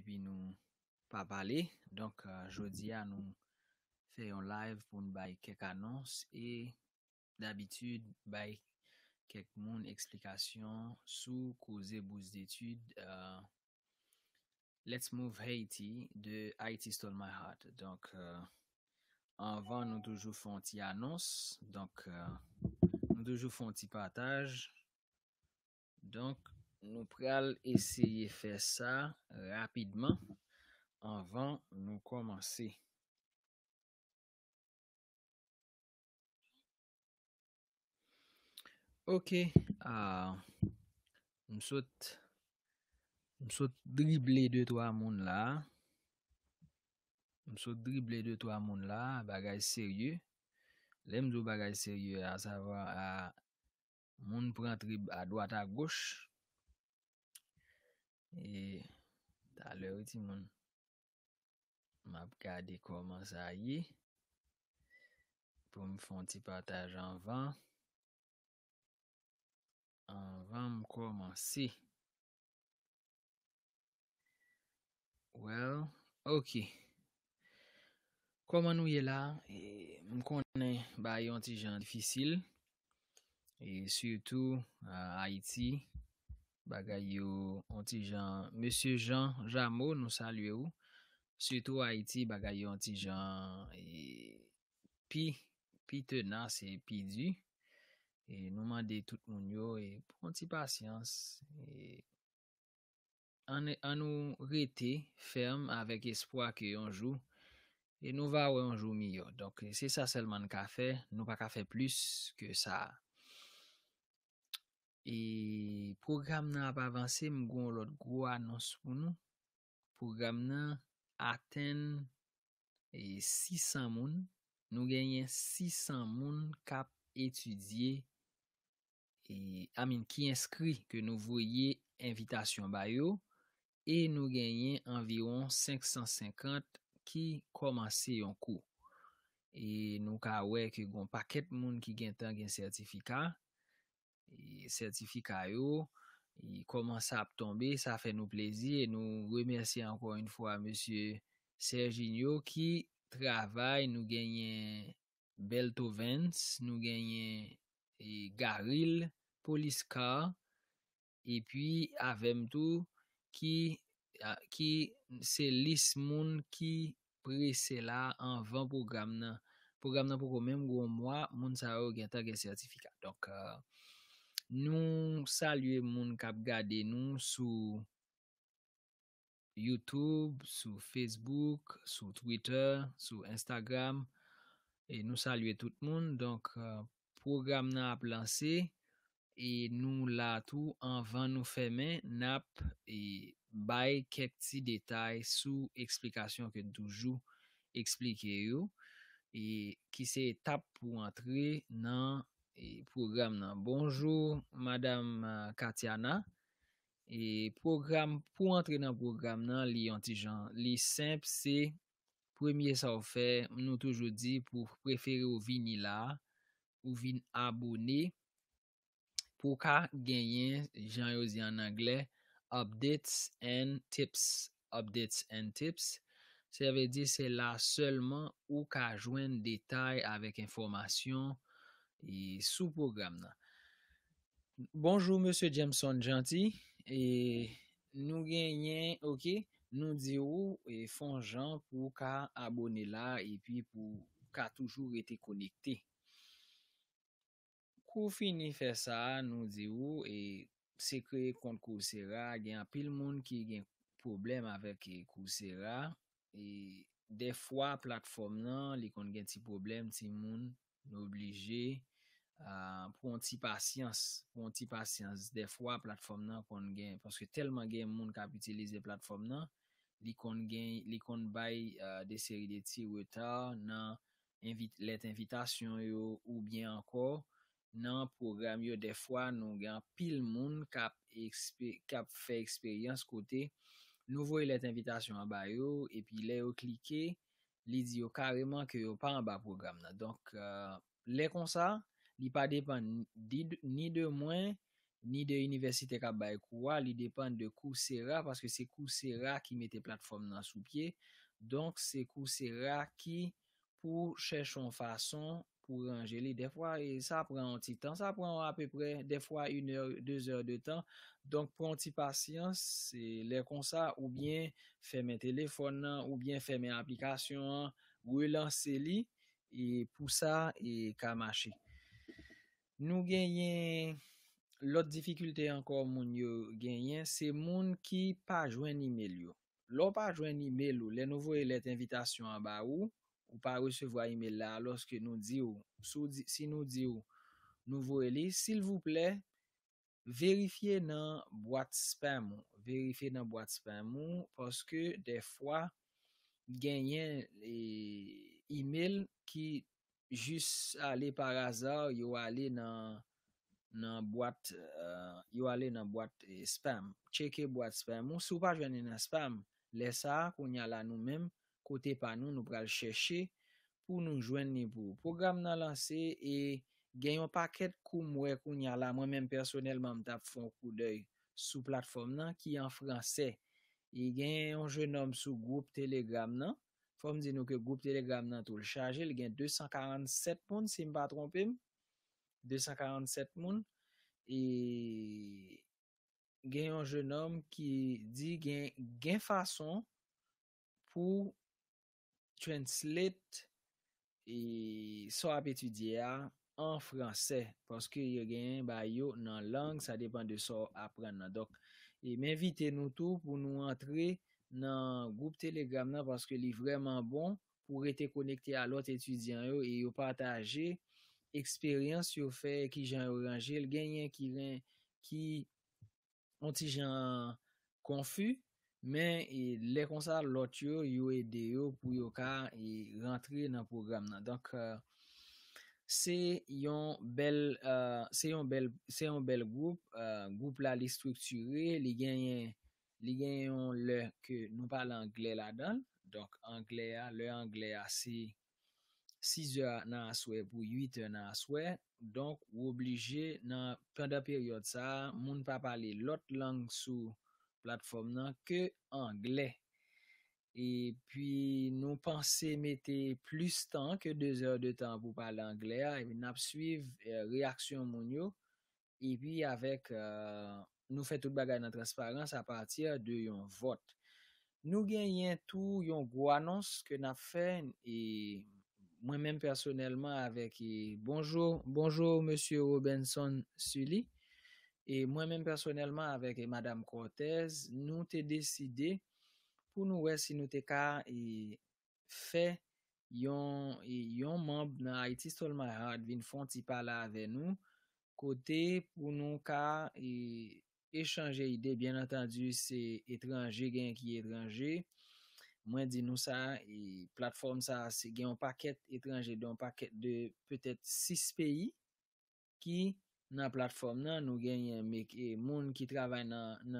puis nous pas parler donc euh, jeudi à nous faire un live pour nous bailler quelques annonces et d'habitude bailler quelques explications explication sous causer bourse d'études euh, let's move Haiti de Haiti stole my heart donc euh, avant nous toujours font annonces annonce donc nous toujours font petit partage donc Nou pral eseye fè sa rapidman anvan nou komanse. Ok, m sot drible de to a moun la. M sot drible de to a moun la bagaj serye. Lem djou bagaj serye a zavan a moun pran drible a doat a goch. E dalè ou ti moun map kade kouman sa yi pou m foun ti pataj anvan anvan m kouman si. Well, ok. Kouman nou ye la e, m konen bay yon ti jan difisil e syoutou a iti. Bagay yo, monsi Jean, monsi Jean Jameau nou salye ou. Soutou Haiti, bagay yo monsi Jean, e, pi, pi tenas, pi du. E, nou mande tout moun yo, e, pon ti pasyans. An nou rete ferme avek espwa ki yon jou, nou va ou yon jou mi yo. Donk se sa selman ka fe, nou pa ka fe plus ke sa. E program nan ap avanse m goun lot gwa anons moun. Program nan aten 600 e, moun. Nou genyen 600 moun kap etudye. E, Amin ki inskri ke nou voye invitation bayo. E nou genyen anviron 550 ki komanse yon kou. E nou ka wey ke goun paket moun ki gen tan gen sertifika. E sertifika yo, yi e koman sa ap tombe, sa fe nou plezi, e nou remersi ankon yon fwa, monsye Serginyo, ki travay, nou genyen Belto Vents, nou genyen Garil, Poliska, e pi avem tou, ki se lis moun, ki prese la, anvan program nan, program nan pou kon menm gwo mwa, moun sa yo genta gen sertifika, donk, euh, Nou salye moun kap gade nou sou Youtube, sou Facebook, sou Twitter, sou Instagram E nou salye tout moun Donc, euh, program nan ap lanse E nou la tou anvan nou femen Nap e bay ket si detay sou eksplikasyon ke toujou eksplike yo E ki se tap pou antre nan E bonjou madame euh, katyana e pou antre nan program nan li yon ti jan li semp se premye sa ou fe m nou toujou di pou preferi ou vini la ou vini abone pou ka genyen jan yo zi an angle updates and tips updates and tips se ve di se la selman ou ka jwen detay avek informasyon sou program nan. Bonjou, Monsie Jameson, janti, e nou gen yen, ok, nou di ou, e fon jan pou ka abone la, e pi pou ka toujou rete konekte. Kou fini fe sa, nou di ou, e se kre kon kousera, gen apil moun ki gen problem avek kousera, e defwa platform nan, li kon gen ti problem ti moun, nou obligye, pronti pasyans pronti pasyans defwa platform nan kon gen paske telman gen moun kap itilize platform nan li kon gen li kon bay euh, de seri de ti weta nan let invitation yo ou bien ankor nan program yo defwa nou gen pil moun kap fe eksperyans kote nou voy let invitation a bay yo e pi le yo klike li di yo kareman ki yo pa anba program nan euh, le konsa li pa depan ni de mwen ni de universite kabay kouwa li depan de kousera paske se kousera ki mette platform nan sou pye donk se kousera ki pou chèchon fason pou anjeli de fwa e sa pran an ti tan sa pran an apè prè de fwa 1 ou 2 or de tan donk pran ti pasyans se lè kon sa ou bien fè men telefon nan ou bien fè men aplikasyon ou lansè li e pou sa e kamache Nou genyen, lot difikulte ankon moun yo genyen, se moun ki pa jwen imel yo. Lo pa jwen imel yo, le nouvo elet evitasyon anba ou, ou pa resevo a imel la, loske nou di yo, si nou di yo nouvo elet, sil vou ple, verifiye nan boate spam ou. Verifiye nan boate spam ou, poske de fwa genyen e, imel ki... Jus ale par azor euh, yo ale nan boate e spam. Cheke boate spam. Moun sou pa jwene nan spam. Lesa, kou nyala nou menm, kote pa nou nou pral cheshe pou nou jwene pou. Program nan lanse e genyon paket kou mwe kou nyala. Mwen menm personelman m tap foun kou dey sou platform nan ki en franse. E genyon jwene nom sou group telegram nan. kom di nou ke goup telegram nan tou l chaje, li gen 247 moun, si m pa trompim, 247 moun, e gen yon jenom ki di gen gen fason pou translate e so ap etudia en franse, poske yo gen, ba yo nan lang, sa depan de so apren nan, dok, e menvite nou tou pou nou antre nan goup telegram nan paske li vreman bon pou rete konekte a lot etudyan yo e yo pataje eksperyans yo fe ki jan oranje l genyen ki ven ki onti jan konfu men e le konsar lot yo yo ede yo pou yo ka e rentre nan program nan euh, euh, se yon bel se yon bel se yon bel goup euh, goup la li strukture li genyen li gen yon lè ke nou pale anglè la dan, donk anglè a, lè anglè a se 6 yo nan aswe pou 8 yo nan aswe, donk ou oblije nan penda peryot sa, moun pa pale lot lang sou platform nan ke anglè. E pi nou panse mette plus tan ke 2 yo de tan pou pale anglè a, e pi nap suive euh, reaksyon moun yo, e pi avek... Euh, nou fè tout bagay nan transparans a patir de yon vot. Nou genyen tou yon gwanons ke nan fè, mwen men personelman avek bonjou, bonjou monsiou Robinson Sully, mwen men personelman avek Madame Cortez, nou te deside pou nou wè si nou te ka fè yon mounb nan Haitist All My Heart, vin fon ti pala ave nou, kote pou nou ka Echanje ide, byen atandu, se etranje gen ki etranje. Mwen di nou sa, platform sa, se gen yon paket etranje, don paket de petet 6 peyi ki nan platform nan nou gen yon mek. Moun ki travay nan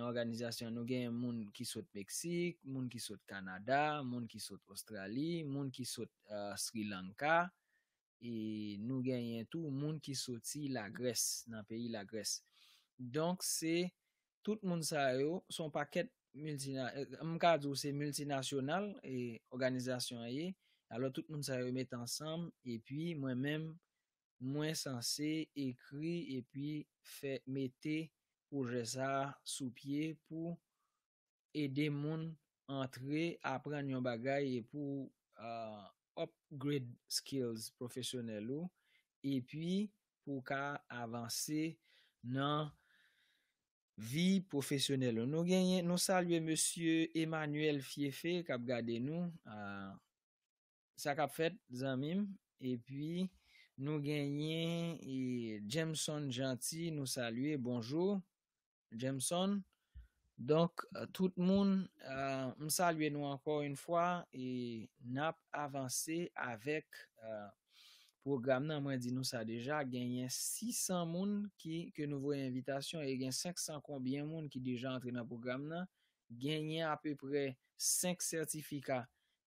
organizasyon, nou gen yon moun ki sot Meksik, moun ki sot Kanada, moun ki sot Australi, moun ki sot euh, Sri Lanka, nou gen yon tou moun ki sot si la Gres, nan peyi la Gres. Donk se, tout moun sa yo, son paket, mkaj eh, ou se multinasyonal e organizasyon a ye, alo tout moun sa yo met ansam, e pi, mwen men, mwen sanse, ekri, e pi, mette pou jesa sou pye pou ede moun antre apren yon bagay e pou ah, upgrade skills profesyonel ou, e pi, pou ka avanse nan... vi profesyonel. Nou genyen, nou salwe monsye Emmanuel Fiefe kap gade nou. Sa ah, kap fet, zanmim. E pi, nou genyen e Jemson janti nou salwe. Bonjour Jemson. Donk, tout moun ah, msalwe nou anko yon fwa e nap avanse avek ah, Program nan mwen di nou sa deja genyen 600 moun ki ke nou voye invitation e genyen 500 konbyen moun ki deja antre nan program nan. Genyen apè pre 5 sertifika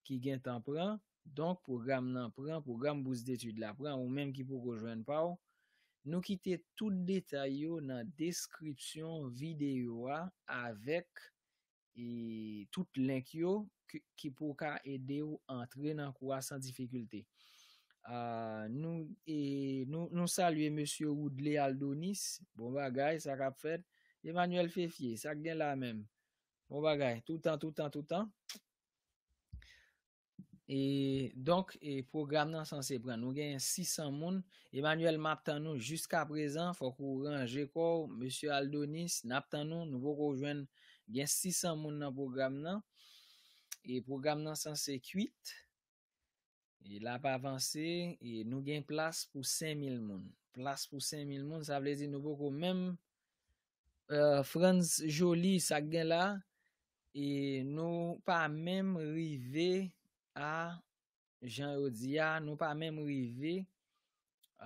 ki genyen tan pran. Donk program nan pran, program bouz detu de la pran ou menm ki pou konjwen pa ou. Nou kite tout detay yo nan deskripsyon videyo a avèk e tout lenk yo ki pou ka ede ou antre nan kwa san difikulte. nou e, salye monsye Oudlé Aldonis bon bagay sa kap fed Emanuelle Feffier sa gen la men bon bagay toutan toutan toutan e donk e program nan san se bran nou gen 600 moun Emanuelle map tan nou jusqu ap rezan fok ou ran jekou monsye Aldonis nap tan nou nou vou rojwen gen 600 moun nan program nan e program nan san se kwit E la pa avanse, e nou gen plas pou 5.000 moun. Plas pou 5.000 moun, sa vlezi nou pokou. Mèm e, Frans Jolie sa gen la, e nou pa mèm rive a Jean Rodia, nou pa mèm rive e,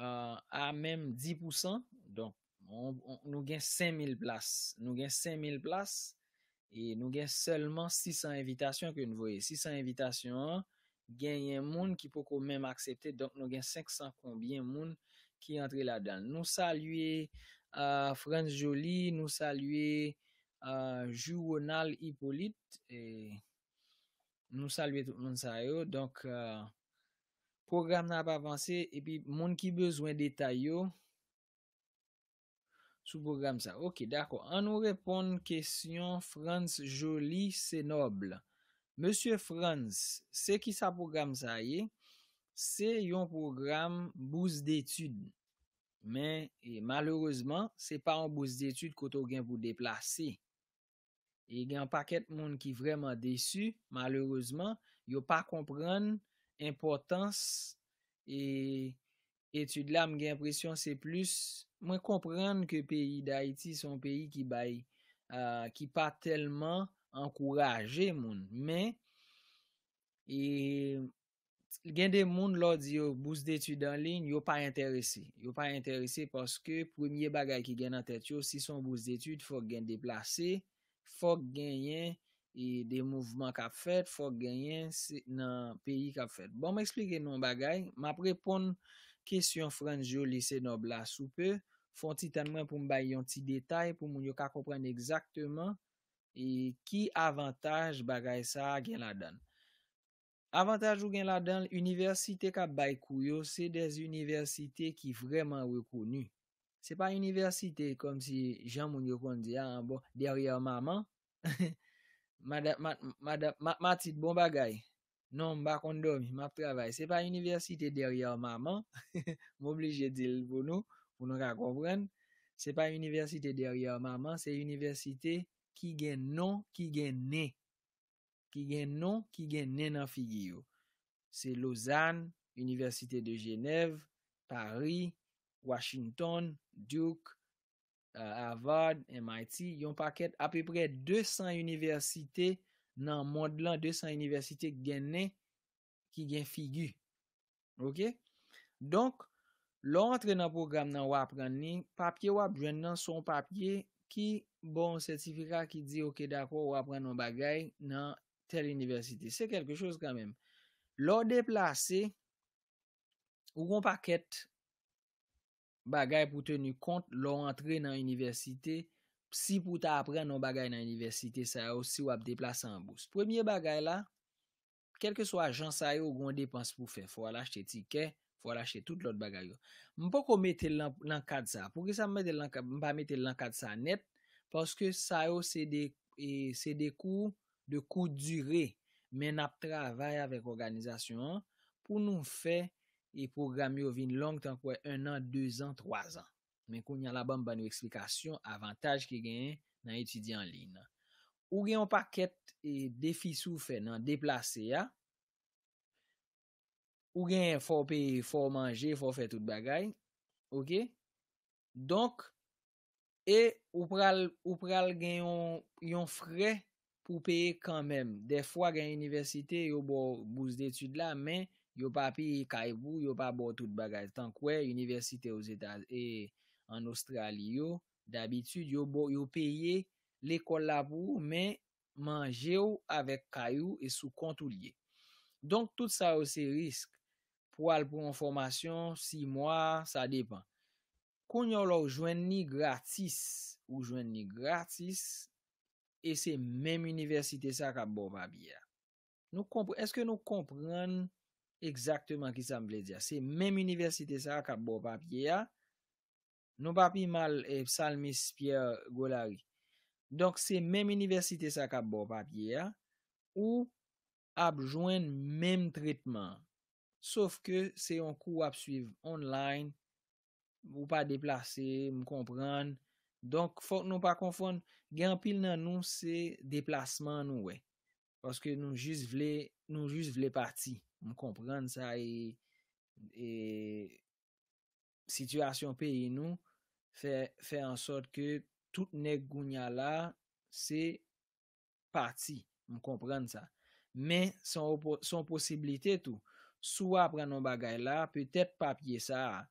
a mèm 10%. Don, nou gen 5.000 plas. Nou gen 5.000 plas, e nou gen selman 600 invitation ke nou voye. 600 invitation an, gen yon moun ki pou kon mem aksepte, donk nou gen 500 konbyen moun ki entre la dan. Nou salwe Frans Jolie, nou salwe Jouwonal Hippolyte, e, nou salwe tout moun sa yo, donk program nan ap avanse, epi moun ki bezwen detay yo, sou program sa. Ok, dakou, an nou repon kesyon Frans Jolie, se noble. Monsie Frans, se ki sa program sa ye, se yon program bouse d'etude. Men, e malereusement, se pa yon bouse d'etude koto gen pou deplase. E gen pa ket moun ki vreman desu, malereusement, yo pa kompran importans. E etude la m gen presyon se plus. Mwen kompran ke peyi d'Haiti son peyi ki bayi, ki euh, pa telman... ankouraje moun, men e, gen de moun lor di yo bous detu dan lin, yo pa interese yo pa interese paske premye bagay ki gen nan tet yo, si son bous detu, fok gen deplase fok genyen e, de mouvman kap fet, fok genyen nan peyi kap fet bon m eksplike nou bagay, ma pre pon kesyon franj yo lise no bla soupe fon ti tanmen pou m bay yon ti detay pou moun yo ka kompren ekzaktman E ki avantaj bagay sa gen la dan? Avantaj ou gen la dan, universite ka bay kouyo, se dez universite ki vreman rekonu. Se pa universite, kom si jan moun yo kon di, ah, bon, derye o maman, ma tit bon bagay, non, ba kondomi, ma pravay, se pa universite derye o maman, m'oblije di l pou nou, pou nou ka kompren, se pa universite derye o maman, se universite, Ki gen non, ki gen ne. Ki gen non, ki gen ne nan figi yo. Se Lausanne, Universite de Genève, Paris, Washington, Duke, euh, Harvard, MIT. Yon paket api pre 200 universite nan mond lan. 200 universite gen ne, ki gen figi. Ok? Donk, lon antre nan program nan wap gani, papye wap jwen nan son papye ki... Bon sertifika ki di ok d'akwa ou apren nou bagay nan tel universite. Se kelke chos kanmem. Lo deplase, ou kon paket bagay pou tenu kont, lo rentre nan universite. Si pou ta apren nou bagay nan universite, sa yo si wap deplase an bous. Premier bagay la, kelke so ajan sa yo ou kon depanse pou fe. Fwa lache te tike, fwa lache te tout lout bagay yo. M pou kon mette lankad sa. M pou mette lankad sa net. Paske sa yo se de, e, se de kou, de kou dure, men ap travay avèk organizasyon, pou nou fè, e programe yo vin long tan kwen 1 an, 2 an, 3 an. Men kou nyan la ban ban nou eksplikasyon, avantaj ki gen nan etidiyan lin. Ou gen yon paket, e defi sou fè nan, deplase ya, ou gen fò pè, fò manje, fò fè tout bagay, ok? E ou pral gen yon fre pou peye kanmem. Defwa gen yon universite yo bo bouz detude la men, yo pa peye kayou, yo pa bo tout bagaj. Tan kwe, yon universite e, yo peye l'ekol la pou men manje ou avek kayou e sou kontou liye. Donk tout sa ou se risk pou al pou an formasyon, 6 mwa, sa depan. Kon yon lò ou jwen ni gratis ou jwen ni gratis e se mem universite sa kap bo papye a. Nou kompre, eske nou komprene ekzakteman ki sa m vle diya. Se mem universite sa kap bo papye a, nou papi mal e psalmis pier golari. Donk se mem universite sa kap bo papye a ou ap jwen mem tritman. Sof ke se yon kou ap suiv online. Ou pa deplase, m komprende. Donk fok nou pa konfon, gen pil nan nou se deplasman nou we. Poske nou jis vle, nou jis vle pati. M komprende sa e, e, sitwasyon peye nou, fe, fe ansot ke, tout nek gounya la, se, pati. M komprende sa. Men, son posibilite tou, sou apren nou bagay la, petet papye sa a,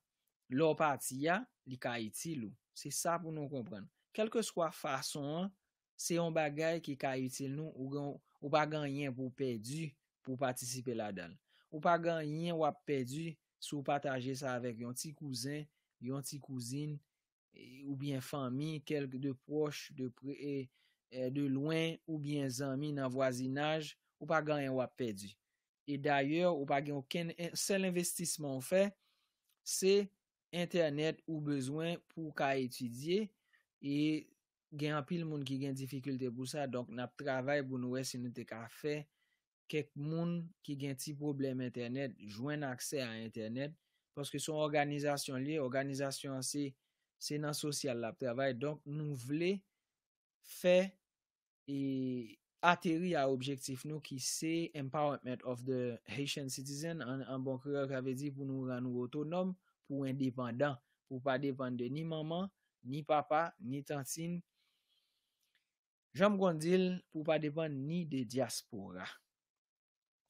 Lò patiya, li ka itilou. Se sa pou nou kompren. Kelke swa fason, se yon bagay ki ka itil nou, ou pa ganyen wap pedi pou patisipe la dal. Ou pa ganyen wap pedi sou pataje sa avèk yon ti kouzen, yon ti kouzin, e, ou bien fami, kelk de proche, de e, e, louen, ou bien zami nan vwazinaj, ou pa ganyen wap pedi. E daye, ou pa ganyen wap pedi. Sel investismon fe, se... internet ou bezwen pou ka etudye e gen apil moun ki gen dificulte pou sa donk nap travay pou nou wè se nou te ka fè kek moun ki gen ti problem internet jwen akse a internet paske son organizasyon li, organizasyon se se nan sosyal lap travay donk nou vle fè e ateri a objektif nou ki se empowerment of the Haitian citizen an bon kreur k ave di pou nou ranou otonom pou indipendant, pou pa depande ni maman, ni papa, ni tansin. Jam gondil pou pa depande ni de diaspora.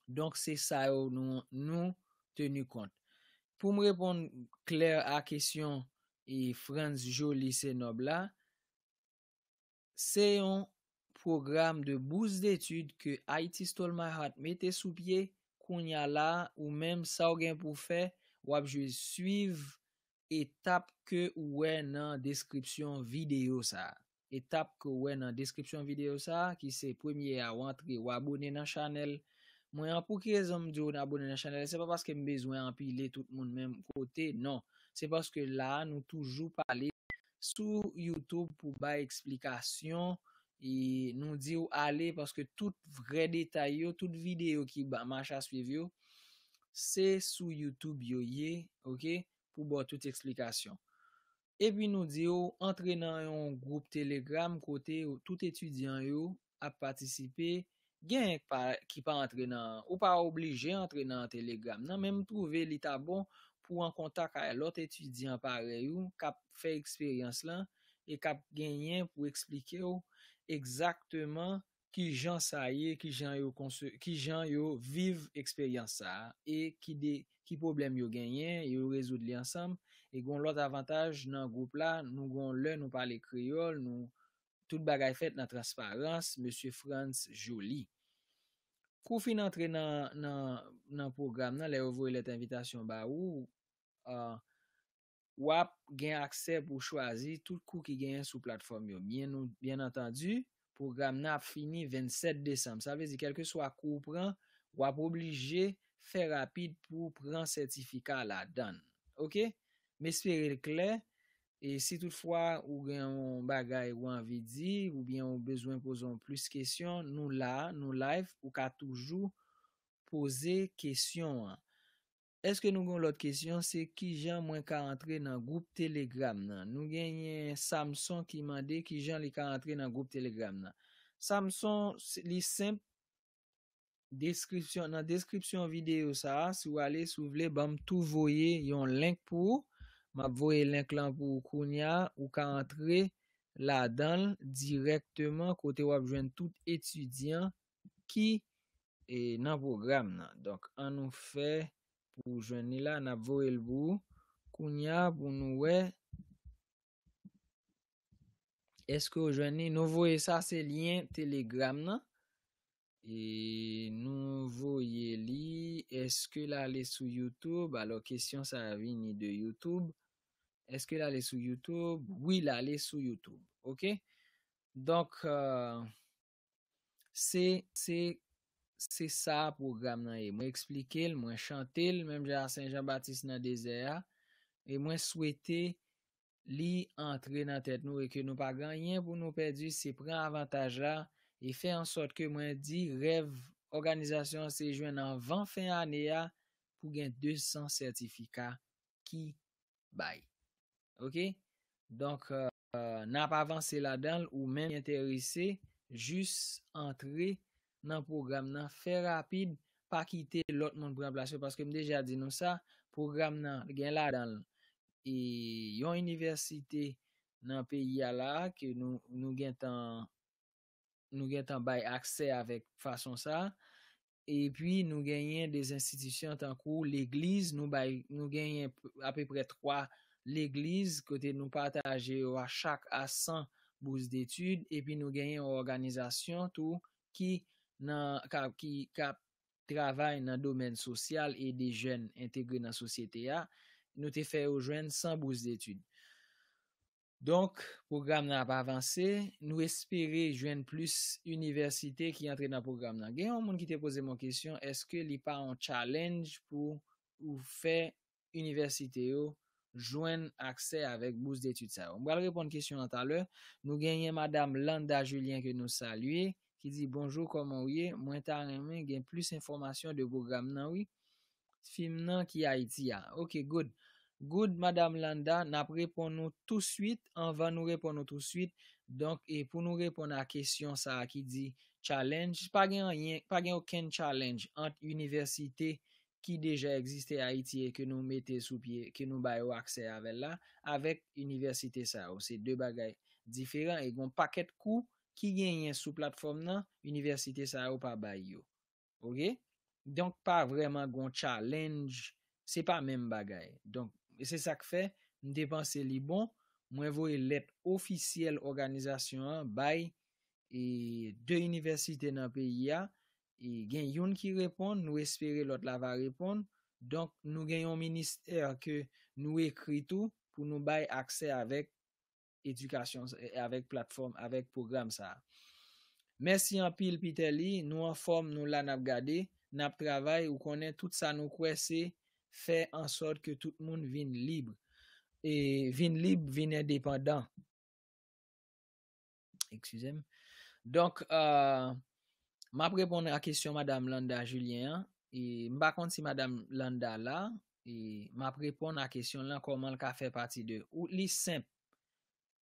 Donk se sa yo nou tenu kont. Pou m reponde kler a kesyon e frans jo lise nobla, se yon program de bouse detude ke Haiti stole my heart, mette sou pie, koun ya la, ou menm sa ou gen pou fey, Wap jwe suiv etap ke wè nan deskripsyon videyo sa. Etap ke wè nan deskripsyon videyo sa ki se premye a wantre wabounen nan chanel. Mwen an pouke zom diyo wabounen nan chanel, se pa paske mbezwen an pi le tout moun menm kote, non. Se paske la nou toujou pale sou Youtube pou ba eksplikasyon. E nou diyo ale paske tout vre detay yo, tout videyo ki ba mancha suiv yo. Se sou YouTube yo ye, pou bo tout eksplikasyon. Epi nou di yo, antre nan yon group Telegram, kote yo tout etudyan yo ap patisipe, gen ek pa ki pa antre nan, ou pa oblije antre nan Telegram. Nan menm pou ve li tabon pou an kontak a lot etudyan pare yo, kap fe eksperyans lan, e kap gen yen pou eksplike yo, ekzakteman, ki jan sa ye, ki jan yo vive eksperyans sa, e ki problem yo genyen, yo rezoud li ansam, e gon lot avantage nan goup la, nou gon le nou pale kriol, nou tout bagay fet nan transparans, Monsie Frantz Jolie. Kou fin antre nan program nan, la yo vwe lete invitasyon ba ou, wap gen aksep ou chwazi, tout kou ki genyen sou platform yo. Bien nou, bien antandu, Program nan ap fini 27 Desem. Sa vezi, kelke sou a koupran, wap oblije, fe rapid pou pran sertifika la dan. Ok? Mesperil kler. E si toutfwa ou gen ou bagay ou anvidi, ou gen ou bezwen poson plus kesyon, nou la, nou live, ou ka toujou, pose kesyon an. Eske nou goun lout kesyon se ki jan mwen ka antre nan goup telegram nan. Nou gen yon Samson ki mande ki jan li ka antre nan goup telegram nan. Samson li semp. Deskripsyon nan deskripsyon videyo sa. Si wale sou vle bam tou voye yon link pou. Map voye link lan pou koun ya. Ou ka antre la dan direktman kote wap jwen tout etudyan ki e nan program nan. Ou jwenni la an ap vowe l bou? Kounia, bon nou we? Eske ou jwenni nou vowe sa se liyen telegram nan? E nou vowe li, eske la ale sou YouTube? Alo, kesyon sa avini de YouTube. Eske la ale sou YouTube? Oui la ale sou YouTube. Ok? Donk, euh, se, se, Se sa program nan e. Mwen eksplike l, mwen chante l, mem jè a Saint-Jean-Baptiste nan dese a, e mwen swete li antre nan tet nou e ke nou pa ganyen pou nou pedi se pren avantaj la e fe ansot ke mwen di rev organizasyon se jwen nan 20 fey ane a pou gen 200 sertifika ki bay. Donk, euh, euh, nan pa avanse la dal ou men interese jis antre nan program nan, fè rapide, pa kite lot nan program plasyon, paske m deja di nou sa, program nan, gen la dan, e yon universite nan peyi ya la, ke nou gen tan nou gen tan bay akse avèk fason sa, epi nou genyen des institisyon tan kou, l'eglise, nou genyen apè pre 3 l'eglise, kote nou pataje yo a chak a 100 bouse detude, epi nou genyen organizasyon tou, ki nan, ka, ki, ka travay nan domen sosyal e di jen integre nan sosyete ya, nou te fe ou jen san bouse detude. Donk, program nan ap avanse, nou espere jen plus universite ki entre nan program nan. Gen, ou moun ki te pose moun kisyon, eske li pa an challenge pou ou fe universite yo jen akse avèk bouse detude sa. Ou mou al repon kisyon nan taler, nou genye madame Landa Julien ke nou salye, Ki di bonjou koman wye. Mwen ta remen gen plus informasyon de gogram nan wye. Film nan ki Haiti ya. Ok good. Good madame Landa. Nap repon nou tout suite. An van nou repon nou tout suite. Donk e pou nou repon a kesyon sa. Ki di challenge. Pa gen yon ken challenge. Ante universite ki deja existe Haiti. E ke nou mette sou pie. E ke nou baye wakse avel la. Avek universite sa. Ou oh, se de bagay diferent. E gon paket kou. Ki gen yon sou platform nan, universite sa yo pa bay yo. Ok? Donk pa vreman gon challenge, se pa men bagay. Donk, se sa k fe, nou depanse li bon, mwen vo e let ofisiel organizasyon, bay, e de universite nan peyi ya, e gen yon ki repon, nou espere lot la va repon, donk nou gen yon minister ke nou ekritou, pou nou bay akse avèk, edukasyon avèk platform, avèk program sa. Mèsi an pil pite li, nou an form nou la nap gade, nap travay, ou konen tout sa nou kwe se, fè ansot ke tout moun vin lib. E vin lib, vin indépendant. Eksuzem. Donk, euh, m ap repon a kesyon madame Landa Julien, m bakon si madame Landa la, m ap repon a kesyon la koman l ka fè pati de. Ou li semp.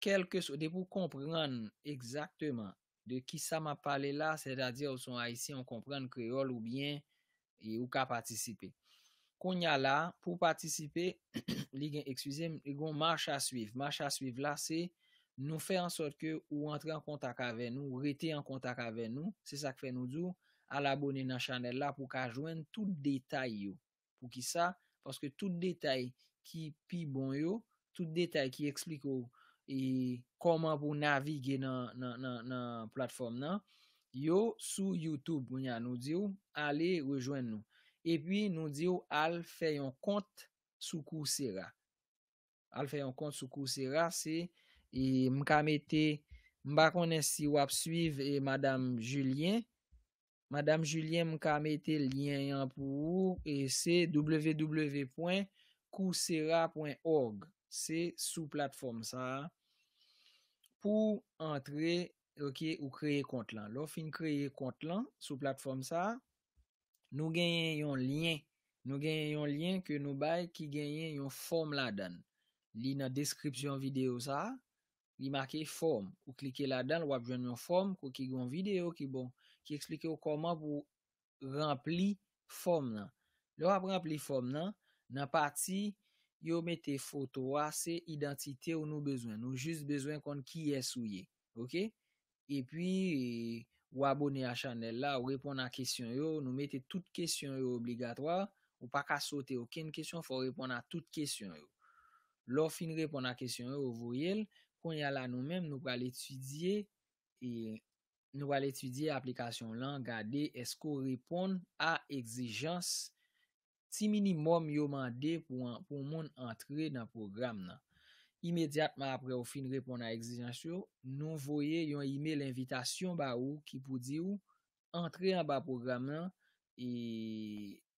kelke sou, de pou kompreman ekzakteman, de ki sa ma pale la, se da di ou son a yisi an kompreman kreol ou bien e ou ka patisipe. Kon ya la, pou patisipe, li gen ekswize, li gen march a suif. March a suif la se, nou fe an sot ke ou entre an kontak ave nou, ou rete an kontak ave nou, se sa ke fe nou djou, al abone nan chanel la pou ka jwen tout detay yo. Pou ki sa, paske tout detay ki pi bon yo, tout detay ki ekspliko ou E koman pou navigye nan platform nan. Yo sou YouTube mwen ya nou diyo. Ale rejoen nou. E pi nou diyo al fè yon kont sou Kousera. Al fè yon kont sou Kousera. Se e mkame te mbakonensi wap suiv e madame Julien. Madame Julien mkame te lyen yon pou. E se www.kousera.org. Se sou platform sa. pou entre ou kreye kont lan. Lo fin kreye kont lan sou platform sa, nou genyen yon lien. Nou genyen yon lien ke nou bay ki genyen yon form la dan. Li nan deskripsyon video sa, li makey form. Ou klikey la dan, wap jwen yon form, kou ki yon video ki bon, ki ekslikey ou koman pou rempli form nan. Lo wap rempli form nan, nan parti... yo mette foto a se identite ou nou bezwen. Nou jist bezwen kon ki yes ou ye. Ok? E pi, e, ou abone a chanel la, ou repon a kesyon yo, nou mette tout kesyon yo obligatoa, ou pa ka sote okèn kesyon, fò repon a tout kesyon yo. Lò fin repon a kesyon yo, ou voyel, kon yal la nou menm, nou pal etudye, e, nou pal etudye aplikasyon lan, gade esko repon a egzijans Ti minimum yon mande pou moun entre nan program nan. Imediatman apre ou fin repon nan egzijansyo, nou voye yon ime l'invitasyon ba ou ki pou di ou, entre nan ba program nan, e,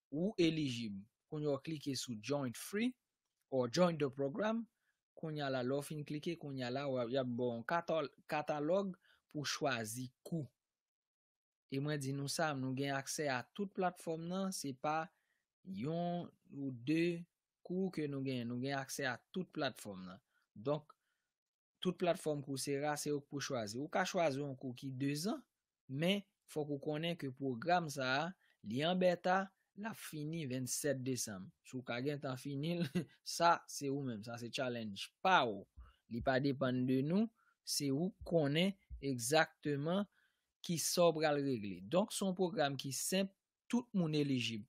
ou eligib. Kon yon klike sou joint free, ou joint de program, kon yon la la fin klike, kon yon la la yon katalog pou chwazi kou. E mwen di nou sa, nou gen akse a tout platform nan, se pa, yon ou de kou ke nou gen, nou gen akse a tout platform nan. Donk, tout platform kou sera, se ou pou chwazi. Ou ka chwazi ou an kou ki 2 an, men, fok ou konen ke program sa, li an beta, la fini 27 Desem. Sou ka gen tan fini, sa se ou men, sa se challenge. Pa ou, li pa depan de nou, se ou konen, ekzakteman, ki sobra l regle. Donk, son program ki semp, tout moun elegib.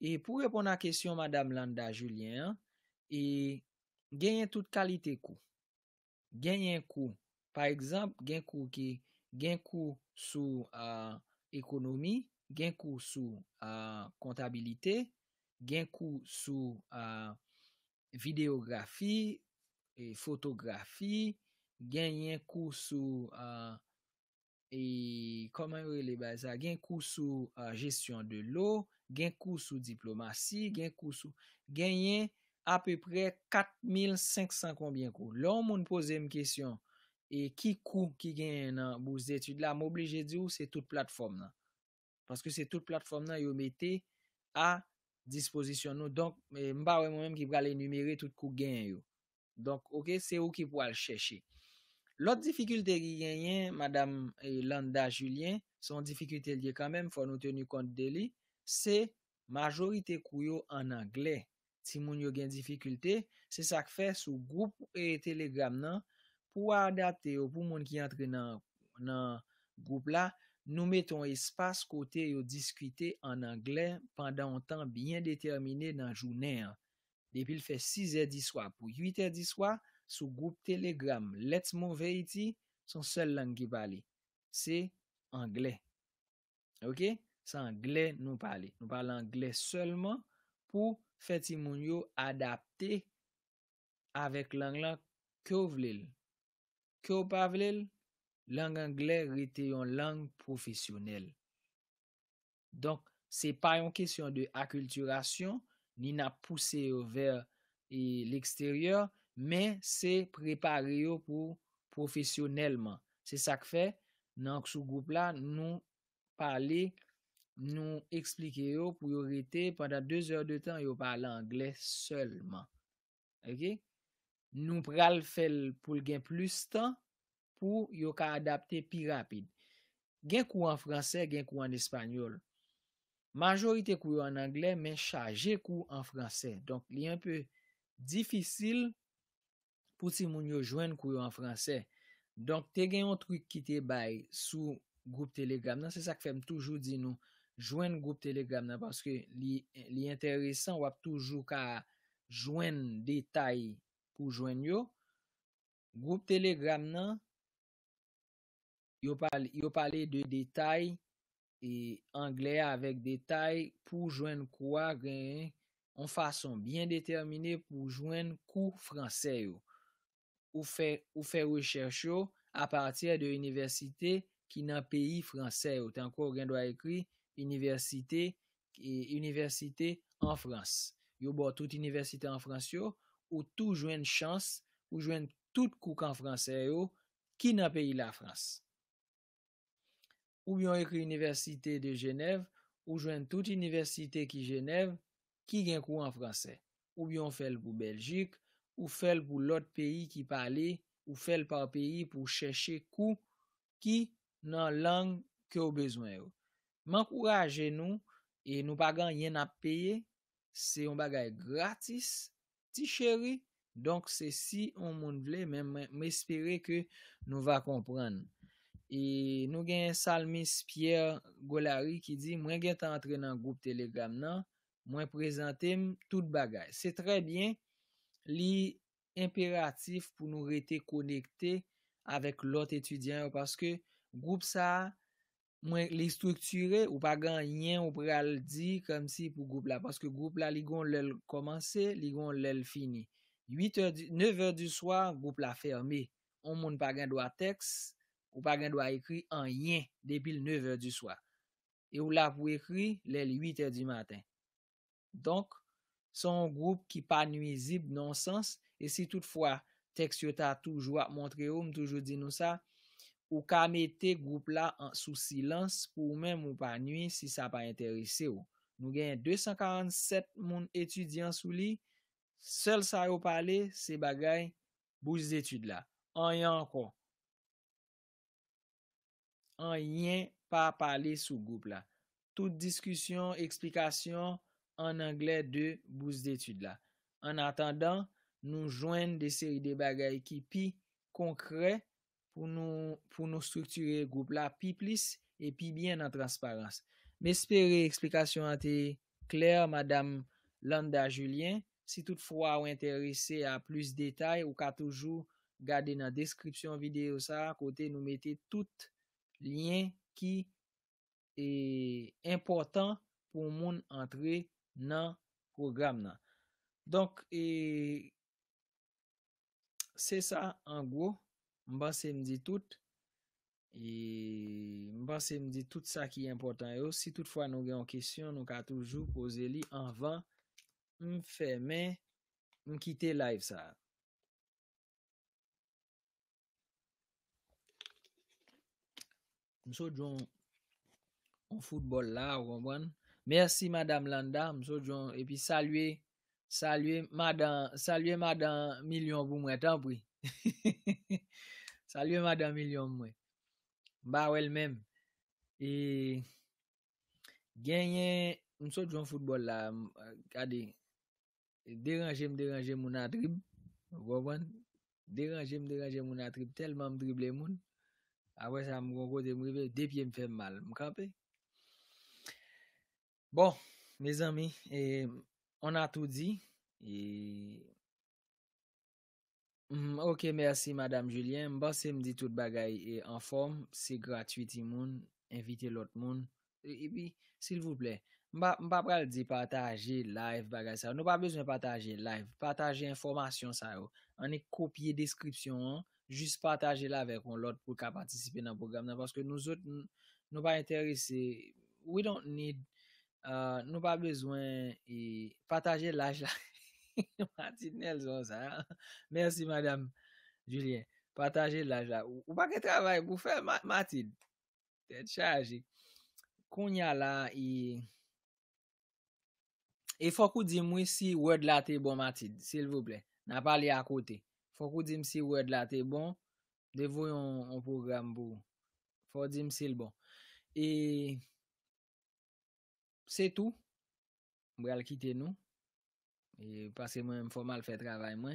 E pou repon nan kesyon madame Landa Julien, e genyen tout kalite kou. Genyen kou. Par exemple, genyen kou ki genyen kou sou ekonomi, genyen kou sou kontabilite, genyen kou sou videografi, e fotografi, genyen kou sou... E koman yo e le baza gen kou sou gestyon de lo, gen kou sou diplomasi, gen kou sou genyen apepre 4500 konbyen kou. Lon moun pose m kesyon e ki kou ki genyen nan bouz de etude la m oblije di ou se tout platform nan. Paske se tout platform nan yo mette a disposisyon nou. Donk m bawe m wèm ki prale numere tout kou genyen yo. Donk ok se ou ki pou al cheshe. Lot difikulte ki genyen, madame Landa Julien, son difikulte liye kamem, fwa nou tenu konti de li, se majorite kou yo an Angle. Ti moun yo gen difikulte, se sak fe sou goup e telegram nan, pou a adapte yo pou moun ki antre nan goup la, nou meton espas kote yo diskute an Angle pandan an tan byen determine nan jounen. Depi l fe 6 erdi swa pou 8 erdi swa, sou goup telegram, let mou ve iti, son sel lang ki pale. Se, angle. Ok? Sa angle nou pale. Nou pale angle seulement pou feti moun yo adapte avek lang lang kè ou vlel. Kè ou pa vlel, lang angle rete yon lang profisyonel. Donk, se pa yon kesyon de akulturasyon, ni na pousse yo ver l'eksteryor, Men se prepare yo pou profesyonelman. Se sak fe, nank sou goup la, nou pale, nou explike yo pou yo rete pandan 2 or de tan yo pale anglè selman. Ok? Nou pral fel pou gen plus tan pou yo ka adapte pi rapide. Gen kou an fransè, gen kou an espanyol. Majorite kou yo an anglè men chaje kou an fransè. Pousi moun yo jwen kou yo an fransè. Donk te gen yon trik ki te bay sou group telegram nan. Se sa ke fem toujou di nou. Jwen group telegram nan. Panske li enteresan wap toujou ka jwen detay pou jwen yo. Group telegram nan. Yo pale de detay. E angle ya avek detay pou jwen kou agen. On fason bien determine pou jwen kou fransè yo. ou fè wè chèch yo apatir de universite ki nan peyi fransè yo. Tan ko gen do a ekri universite en frans. Yo bo tout universite en frans yo ou tou jwen chans ou jwen tout kouk an fransè yo ki nan peyi la frans. Ou byon ekri universite de Genève ou jwen tout universite ki Genève ki gen kouk an fransè. Ou byon fèl pou Belgique Ou fel pou lot peyi ki pale, ou fel pa peyi pou cheshe kou ki nan lang ki yo bezwen yo. Man kouraje nou, e nou pagan yen ap peye, se yon bagay gratis, ti cheri, donk se si yon moun vle, men mespere ke nou va kompran. E nou gen salmis Pierre Golarie ki di, mwen gen tan entre nan goup telegram nan, mwen prezante m tout bagay. Se tre bien. li imperatif pou nou rete konekte avek lot etudyen ou paske goup sa mwen li strukture ou pa gen yen ou pral di kom si pou goup la paske goup la li goun lel komanse li goun lel fini 9 er du swa goup la ferme ou moun pa gen dwa teks ou pa gen dwa ekri an yen depil 9 er du swa e ou la pou ekri lel 8 er di maten donk Son goup ki pa nwizib nan sens. E si toutfwa, teksyota toujwa montre oum toujwa di nou sa. Ou ka mette goup la sou silans pou mèm ou pa nwiz si sa pa enterise ou. Nou gen 247 moun etudyan sou li. Sel sa yo pale se bagay bouz etud la. An yon kon. An yon pa pale sou goup la. Tout diskusyon, eksplikasyon. an angle de bouse detude la. An atandan, nou jwen de seri de bagay ki pi konkre pou nou strukture groupe la pi plis e pi bien nan transparans. Me espere eksplikasyon an te kler, madame Landa Julien. Si tout fwa ou enterese a plus detay, ou ka toujou gade nan deskripsyon videyo sa, kote nou mette tout lien ki nan program nan. Donk e se sa an gwo, mba se mdi tout e mba se mdi tout sa ki important yo, si tout fwa nou gen an kesyon, nou ka toujou, pouze li anvan m fèmè m kite live sa. M so joun an foutbol la, ou an ban m Mersi madame landa, msojon, epi salwe, salwe madame milyon mwen, tanpwe. Salwe madame milyon mwen, ba wèl mèm. E genyen, msojon foutbol la, kade, deranje mderanje moun a drib, gokwen, deranje mderanje moun a drib, telman mdrible moun. Awe ah sa mgon kote mribe, depye mfèm mal, mkapè. Bon, mè zami, e, on a tout di, e, mm, ok, mèrsi, madame Julien, mba se mdi tout bagay e, en form, se gratuiti moun, invite lot moun, e pi, sil vouple, mba pral di pataje live bagay sa, nou pa bezwen pataje live, pataje informasyon sa yo, ane kopye deskripsyon an, jist pataje la vek, pou ka patisipe nan program nan, paske nou zot nou pa enterese, we don't need, Euh, nou pa bezwen pataje laj la. Matid nel zon sa. Mersi madame Julien. Pataje laj la. Ou pa ke travay pou fe Matid. Pet chaje. Konya la, e fokou di mwen si word la te bon Matid, sil vople. Na pale akote. Fokou di mwen si word la te bon, devou yon program pou. Fokou di mwen sil bon. E c'est tout. Je vais quitter nous. Et parce que moi-même, mal faire travail, moi.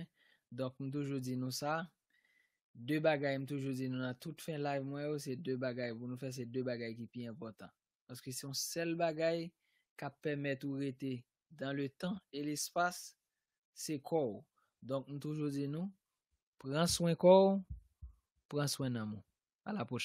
Donc, je toujours dit ça. Deux bagailles, je toujours dit nous, dans toute fin live, moi, c'est deux bagailles. Pour nous faire, ces deux bagailles qui sont importantes. Parce que c'est un seul bagaille qui permet de rester dans le temps et l'espace, c'est corps. Donc, je toujours dit nous, prends soin corps, prends soin d'amour. À la prochaine.